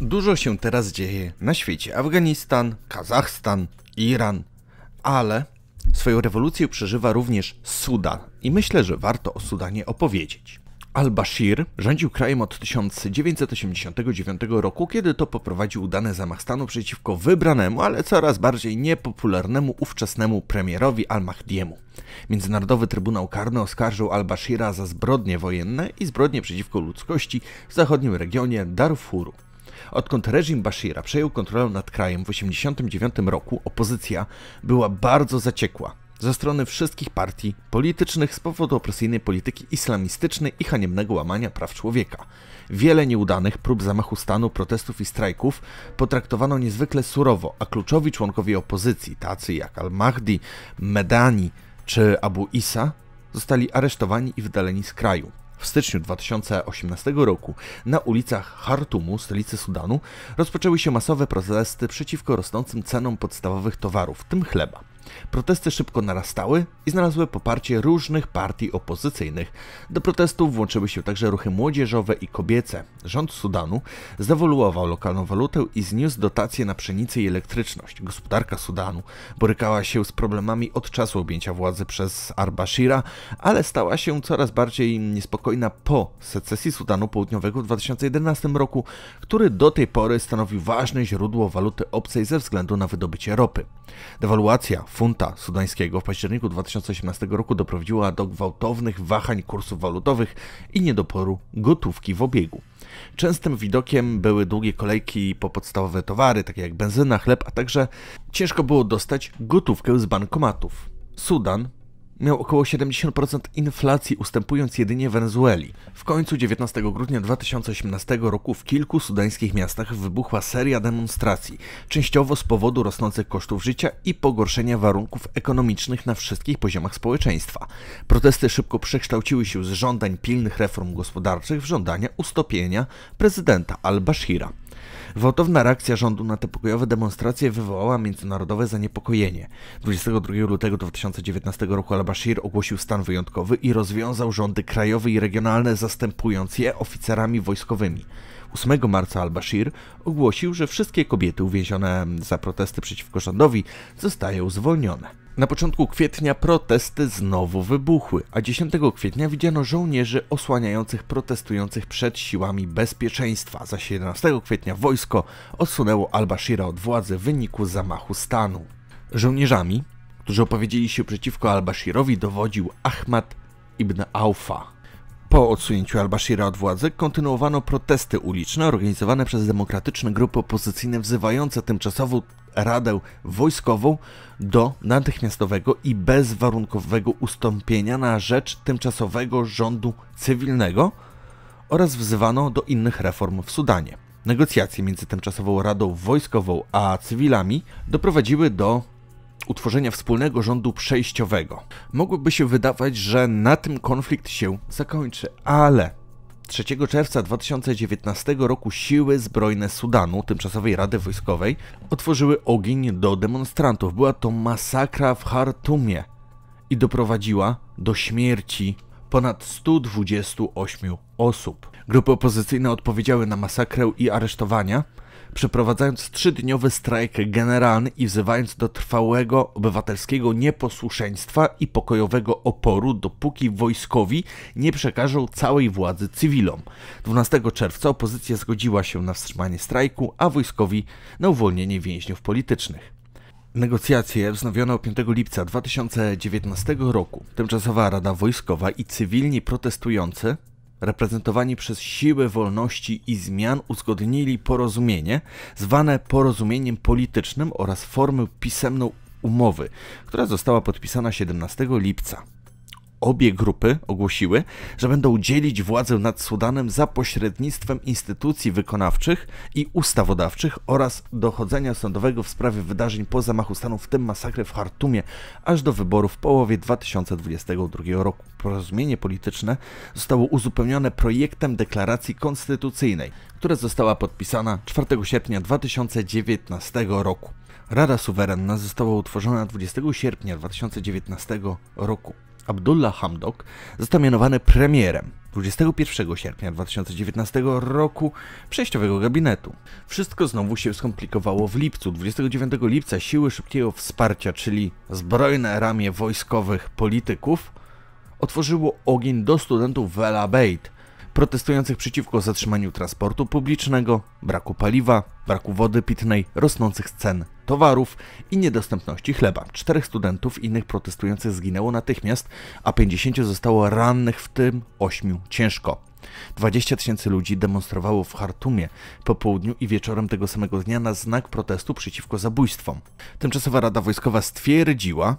Dużo się teraz dzieje na świecie. Afganistan, Kazachstan, Iran, ale swoją rewolucję przeżywa również Sudan i myślę, że warto o Sudanie opowiedzieć. Al-Bashir rządził krajem od 1989 roku, kiedy to poprowadził udany zamach stanu przeciwko wybranemu, ale coraz bardziej niepopularnemu ówczesnemu premierowi Al-Mahdiemu. Międzynarodowy Trybunał Karny oskarżył Al-Bashira za zbrodnie wojenne i zbrodnie przeciwko ludzkości w zachodnim regionie Darfuru. Odkąd reżim Bashira przejął kontrolę nad krajem w 1989 roku, opozycja była bardzo zaciekła ze strony wszystkich partii politycznych z powodu opresyjnej polityki islamistycznej i haniebnego łamania praw człowieka. Wiele nieudanych prób zamachu stanu, protestów i strajków potraktowano niezwykle surowo, a kluczowi członkowie opozycji, tacy jak Al-Mahdi, Medani czy Abu Isa, zostali aresztowani i wydaleni z kraju. W styczniu 2018 roku na ulicach Hartumu, stolicy Sudanu, rozpoczęły się masowe protesty przeciwko rosnącym cenom podstawowych towarów, w tym chleba. Protesty szybko narastały i znalazły poparcie różnych partii opozycyjnych. Do protestów włączyły się także ruchy młodzieżowe i kobiece. Rząd Sudanu zdewoluował lokalną walutę i zniósł dotacje na pszenicę i elektryczność. Gospodarka Sudanu borykała się z problemami od czasu objęcia władzy przez Arbashira, ale stała się coraz bardziej niespokojna po secesji Sudanu Południowego w 2011 roku, który do tej pory stanowił ważne źródło waluty obcej ze względu na wydobycie ropy. Dewaluacja funta sudańskiego w październiku 2018 roku doprowadziła do gwałtownych wahań kursów walutowych i niedoporu gotówki w obiegu. Częstym widokiem były długie kolejki po podstawowe towary, takie jak benzyna, chleb, a także ciężko było dostać gotówkę z bankomatów. Sudan miał około 70% inflacji, ustępując jedynie Wenezueli. W końcu 19 grudnia 2018 roku w kilku sudańskich miastach wybuchła seria demonstracji, częściowo z powodu rosnących kosztów życia i pogorszenia warunków ekonomicznych na wszystkich poziomach społeczeństwa. Protesty szybko przekształciły się z żądań pilnych reform gospodarczych w żądania ustopienia prezydenta al-Bashira. Gwałtowna reakcja rządu na te pokojowe demonstracje wywołała międzynarodowe zaniepokojenie. 22 lutego 2019 roku al-Bashir ogłosił stan wyjątkowy i rozwiązał rządy krajowe i regionalne, zastępując je oficerami wojskowymi. 8 marca al-Bashir ogłosił, że wszystkie kobiety uwięzione za protesty przeciwko rządowi zostają zwolnione. Na początku kwietnia protesty znowu wybuchły, a 10 kwietnia widziano żołnierzy osłaniających protestujących przed siłami bezpieczeństwa, zaś 11 kwietnia wojsko odsunęło al-Bashira od władzy w wyniku zamachu stanu. Żołnierzami, którzy opowiedzieli się przeciwko al-Bashirowi, dowodził Ahmad ibn Aufa. Po odsunięciu al-Bashira od władzy kontynuowano protesty uliczne organizowane przez demokratyczne grupy opozycyjne wzywające tymczasową Radę Wojskową do natychmiastowego i bezwarunkowego ustąpienia na rzecz tymczasowego rządu cywilnego oraz wzywano do innych reform w Sudanie. Negocjacje między tymczasową Radą Wojskową a cywilami doprowadziły do utworzenia wspólnego rządu przejściowego. Mogłoby się wydawać, że na tym konflikt się zakończy, ale 3 czerwca 2019 roku siły zbrojne Sudanu, tymczasowej Rady Wojskowej, otworzyły ogień do demonstrantów. Była to masakra w Hartumie i doprowadziła do śmierci ponad 128 osób. Grupy opozycyjne odpowiedziały na masakrę i aresztowania, przeprowadzając trzydniowy strajk generalny i wzywając do trwałego obywatelskiego nieposłuszeństwa i pokojowego oporu, dopóki wojskowi nie przekażą całej władzy cywilom. 12 czerwca opozycja zgodziła się na wstrzymanie strajku, a wojskowi na uwolnienie więźniów politycznych. Negocjacje wznowiono 5 lipca 2019 roku. Tymczasowa Rada Wojskowa i cywilni protestujący reprezentowani przez siły wolności i zmian, uzgodnili porozumienie, zwane porozumieniem politycznym oraz formę pisemną umowy, która została podpisana 17 lipca Obie grupy ogłosiły, że będą dzielić władzę nad Sudanem za pośrednictwem instytucji wykonawczych i ustawodawczych oraz dochodzenia sądowego w sprawie wydarzeń po zamachu stanu, w tym masakry w Hartumie, aż do wyborów w połowie 2022 roku. Porozumienie polityczne zostało uzupełnione projektem deklaracji konstytucyjnej, która została podpisana 4 sierpnia 2019 roku. Rada Suwerenna została utworzona 20 sierpnia 2019 roku. Abdullah Hamdok został mianowany premierem 21 sierpnia 2019 roku przejściowego gabinetu. Wszystko znowu się skomplikowało w lipcu. 29 lipca siły szybkiego wsparcia, czyli zbrojne ramię wojskowych polityków, otworzyło ogień do studentów Vela Beit, protestujących przeciwko zatrzymaniu transportu publicznego, braku paliwa, braku wody pitnej, rosnących cen towarów i niedostępności chleba. Czterech studentów innych protestujących zginęło natychmiast, a 50 zostało rannych, w tym 8 ciężko. 20 tysięcy ludzi demonstrowało w Hartumie po południu i wieczorem tego samego dnia na znak protestu przeciwko zabójstwom. Tymczasowa Rada Wojskowa stwierdziła,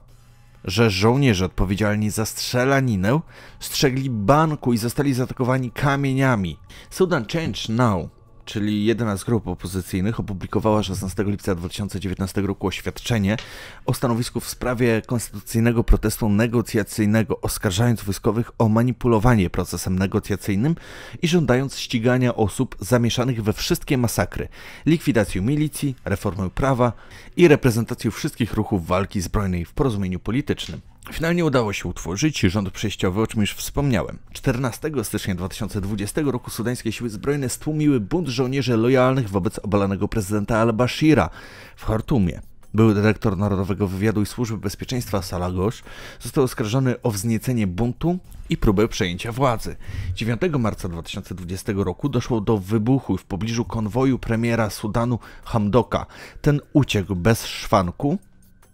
że żołnierze odpowiedzialni za strzelaninę strzegli banku i zostali zaatakowani kamieniami. Sudan Change Now czyli jedna z grup opozycyjnych, opublikowała 16 lipca 2019 roku oświadczenie o stanowisku w sprawie konstytucyjnego protestu negocjacyjnego, oskarżając wojskowych o manipulowanie procesem negocjacyjnym i żądając ścigania osób zamieszanych we wszystkie masakry, likwidacji milicji, reformę prawa i reprezentacji wszystkich ruchów walki zbrojnej w porozumieniu politycznym. Finalnie udało się utworzyć rząd przejściowy, o czym już wspomniałem. 14 stycznia 2020 roku sudańskie siły zbrojne stłumiły bunt żołnierzy lojalnych wobec obalanego prezydenta al-Bashira w Hartumie. Były dyrektor Narodowego Wywiadu i Służby Bezpieczeństwa Salagosz został oskarżony o wzniecenie buntu i próbę przejęcia władzy. 9 marca 2020 roku doszło do wybuchu w pobliżu konwoju premiera Sudanu Hamdoka. Ten uciekł bez szwanku,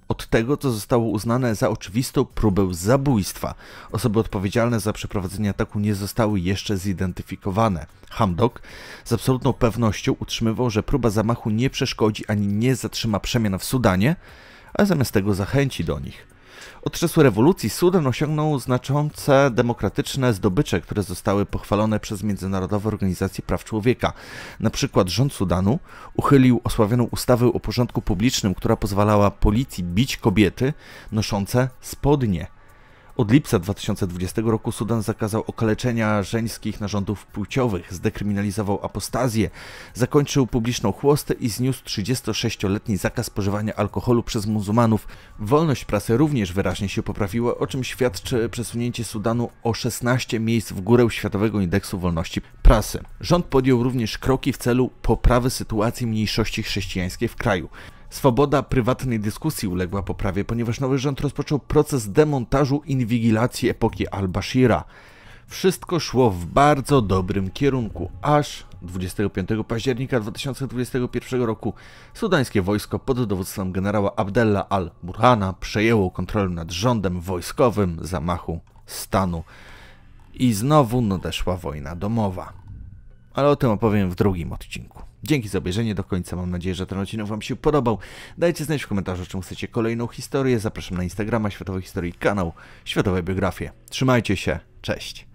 od tego, co zostało uznane za oczywistą próbę zabójstwa. Osoby odpowiedzialne za przeprowadzenie ataku nie zostały jeszcze zidentyfikowane. Hamdok z absolutną pewnością utrzymywał, że próba zamachu nie przeszkodzi ani nie zatrzyma przemian w Sudanie, a zamiast tego zachęci do nich. Od czasu rewolucji Sudan osiągnął znaczące demokratyczne zdobycze, które zostały pochwalone przez międzynarodowe organizacje praw człowieka. Na przykład rząd Sudanu uchylił osławioną ustawę o porządku publicznym, która pozwalała policji bić kobiety noszące spodnie. Od lipca 2020 roku Sudan zakazał okaleczenia żeńskich narządów płciowych, zdekryminalizował apostazję, zakończył publiczną chłostę i zniósł 36-letni zakaz spożywania alkoholu przez muzułmanów. Wolność prasy również wyraźnie się poprawiła, o czym świadczy przesunięcie Sudanu o 16 miejsc w górę Światowego Indeksu Wolności Prasy. Rząd podjął również kroki w celu poprawy sytuacji mniejszości chrześcijańskiej w kraju. Swoboda prywatnej dyskusji uległa poprawie, ponieważ nowy rząd rozpoczął proces demontażu inwigilacji epoki al-Bashira. Wszystko szło w bardzo dobrym kierunku, aż 25 października 2021 roku sudańskie wojsko pod dowództwem generała Abdella al-Burhana przejęło kontrolę nad rządem wojskowym zamachu stanu. I znowu nadeszła wojna domowa. Ale o tym opowiem w drugim odcinku. Dzięki za obejrzenie do końca. Mam nadzieję, że ten odcinek Wam się podobał. Dajcie znać w komentarzu, czy chcecie kolejną historię. Zapraszam na Instagrama Światowej Historii, kanał Światowej Biografie. Trzymajcie się, cześć!